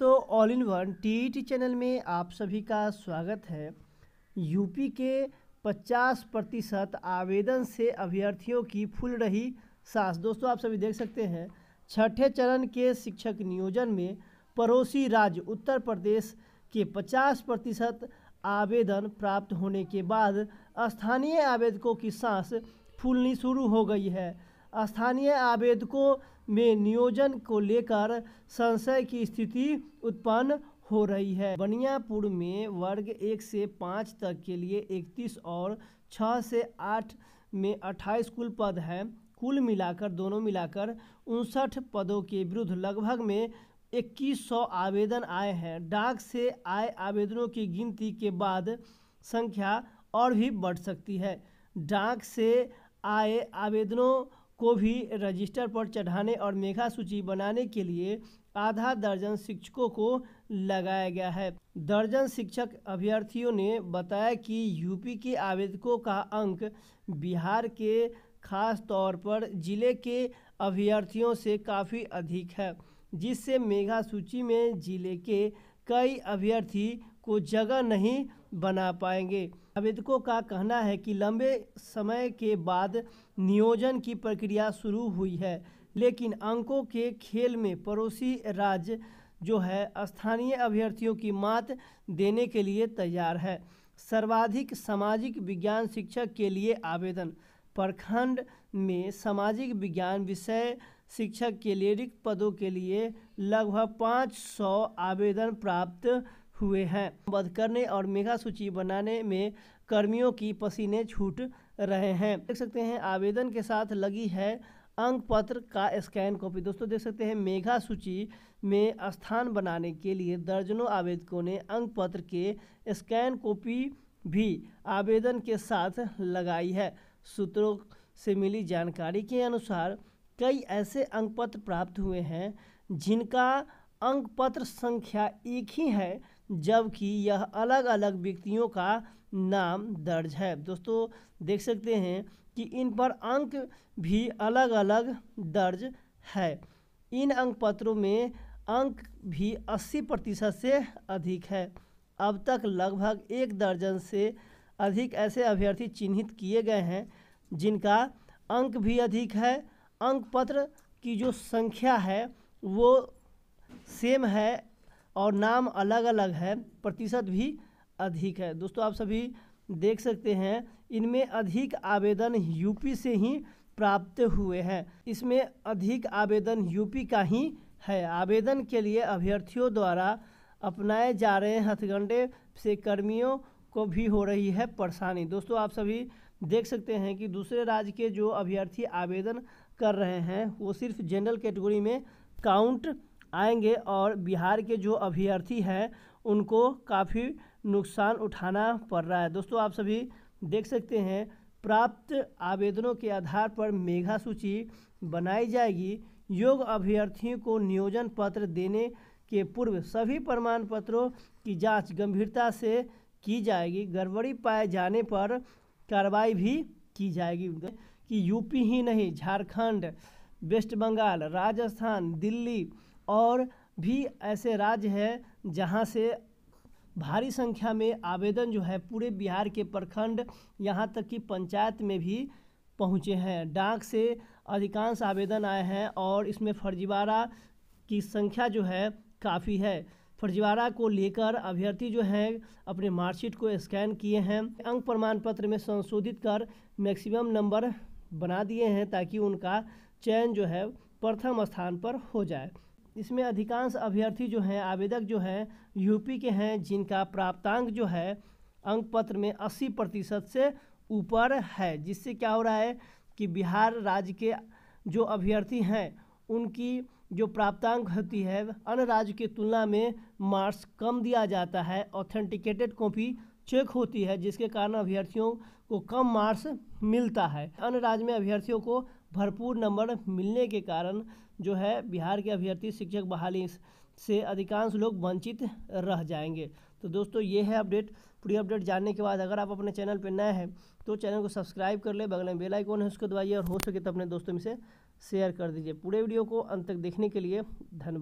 दोस्तों all in one T channel में आप सभी का स्वागत है यूपी के 50 प्रतिशत आवेदन से अभ्यर्थियों की फूल रही सांस दोस्तों आप सभी देख सकते हैं छठे चरण के शिक्षक नियोजन में पड़ोसी राज्य उत्तर प्रदेश के 50 प्रतिशत आवेदन प्राप्त होने के बाद स्थानीय आवेदकों की सांस फूलनी शुरू हो गई है स्थानीय आवेदकों में नियोजन को लेकर संशय की स्थिति उत्पन्न हो रही है बनियापुर में वर्ग एक से पाँच तक के लिए इकतीस और छः से आठ में अट्ठाईस कुल पद हैं कुल मिलाकर दोनों मिलाकर उनसठ पदों के विरुद्ध लगभग में इक्कीस सौ आवेदन आए हैं डाक से आए आवेदनों की गिनती के बाद संख्या और भी बढ़ सकती है डाक से आए आवेदनों को भी रजिस्टर पर चढ़ाने और मेघा सूची बनाने के लिए आधा दर्जन शिक्षकों को लगाया गया है दर्जन शिक्षक अभ्यर्थियों ने बताया कि यूपी के आवेदकों का अंक बिहार के खास तौर पर जिले के अभ्यर्थियों से काफ़ी अधिक है जिससे मेघा सूची में जिले के कई अभ्यर्थी को जगह नहीं बना पाएंगे आवेदकों का कहना है कि लंबे समय के बाद नियोजन की प्रक्रिया शुरू हुई है लेकिन अंकों के खेल में पड़ोसी राज्य जो है स्थानीय अभ्यर्थियों की मात देने के लिए तैयार है सर्वाधिक सामाजिक विज्ञान शिक्षक के लिए आवेदन प्रखंड में सामाजिक विज्ञान विषय शिक्षक के लिए रिक्त पदों के लिए लगभग 500 आवेदन प्राप्त हुए हैं बंद करने और मेगा सूची बनाने में कर्मियों की पसीने छूट रहे हैं देख सकते हैं आवेदन के साथ लगी है अंक पत्र का स्कैन कॉपी दोस्तों देख सकते हैं मेघा सूची में स्थान बनाने के लिए दर्जनों आवेदकों ने अंक पत्र के स्कैन कॉपी भी आवेदन के साथ लगाई है सूत्रों से मिली जानकारी के अनुसार कई ऐसे अंक पत्र प्राप्त हुए हैं जिनका अंक पत्र संख्या एक ही है जबकि यह अलग अलग व्यक्तियों का नाम दर्ज है दोस्तों देख सकते हैं कि इन पर अंक भी अलग अलग दर्ज है इन अंक पत्रों में अंक भी 80 प्रतिशत से अधिक है अब तक लगभग एक दर्जन से अधिक ऐसे अभ्यर्थी चिन्हित किए गए हैं जिनका अंक भी अधिक है अंक पत्र की जो संख्या है वो सेम है और नाम अलग अलग है प्रतिशत भी अधिक है दोस्तों आप सभी देख सकते हैं इनमें अधिक आवेदन यूपी से ही प्राप्त हुए हैं इसमें अधिक आवेदन यूपी का ही है आवेदन के लिए अभ्यर्थियों द्वारा अपनाए जा रहे हथगंडे से कर्मियों को भी हो रही है परेशानी दोस्तों आप सभी देख सकते हैं कि दूसरे राज्य के जो अभ्यर्थी आवेदन कर रहे हैं वो सिर्फ जनरल कैटेगरी में काउंट आएंगे और बिहार के जो अभ्यर्थी हैं उनको काफ़ी नुकसान उठाना पड़ रहा है दोस्तों आप सभी देख सकते हैं प्राप्त आवेदनों के आधार पर मेघा सूची बनाई जाएगी योग अभ्यर्थियों को नियोजन पत्र देने के पूर्व सभी प्रमाण पत्रों की जांच गंभीरता से की जाएगी गड़बड़ी पाए जाने पर कार्रवाई भी की जाएगी कि यूपी ही नहीं झारखंड वेस्ट बंगाल राजस्थान दिल्ली और भी ऐसे राज्य हैं जहां से भारी संख्या में आवेदन जो है पूरे बिहार के प्रखंड यहां तक कि पंचायत में भी पहुंचे हैं डाक से अधिकांश आवेदन आए हैं और इसमें फर्जीवाड़ा की संख्या जो है काफ़ी है फर्जीवाड़ा को लेकर अभ्यर्थी जो हैं अपने मार्कशीट को स्कैन किए हैं अंक प्रमाण पत्र में संशोधित कर मैक्सिमम नंबर बना दिए हैं ताकि उनका चयन जो है प्रथम स्थान पर हो जाए इसमें अधिकांश अभ्यर्थी जो हैं आवेदक जो हैं यूपी के हैं जिनका प्राप्तांक जो है अंक पत्र में 80 प्रतिशत से ऊपर है जिससे क्या हो रहा है कि बिहार राज्य के जो अभ्यर्थी हैं उनकी जो प्राप्तांक होती है अन्य राज्य की तुलना में मार्क्स कम दिया जाता है ऑथेंटिकेटेड कॉपी चेक होती है जिसके कारण अभ्यर्थियों को कम मार्क्स मिलता है अन्य राज्य में अभ्यर्थियों को भरपूर नंबर मिलने के कारण जो है बिहार के अभ्यर्थी शिक्षक बहाली से अधिकांश लोग वंचित रह जाएंगे तो दोस्तों ये है अपडेट पूरी अपडेट जानने के बाद अगर आप अपने चैनल पर नए हैं तो चैनल को सब्सक्राइब कर ले बगल में बेल आइकॉन है उसको दबाइए और हो सके तो अपने दोस्तों में से शेयर कर दीजिए पूरे वीडियो को अंत तक देखने के लिए धन्यवाद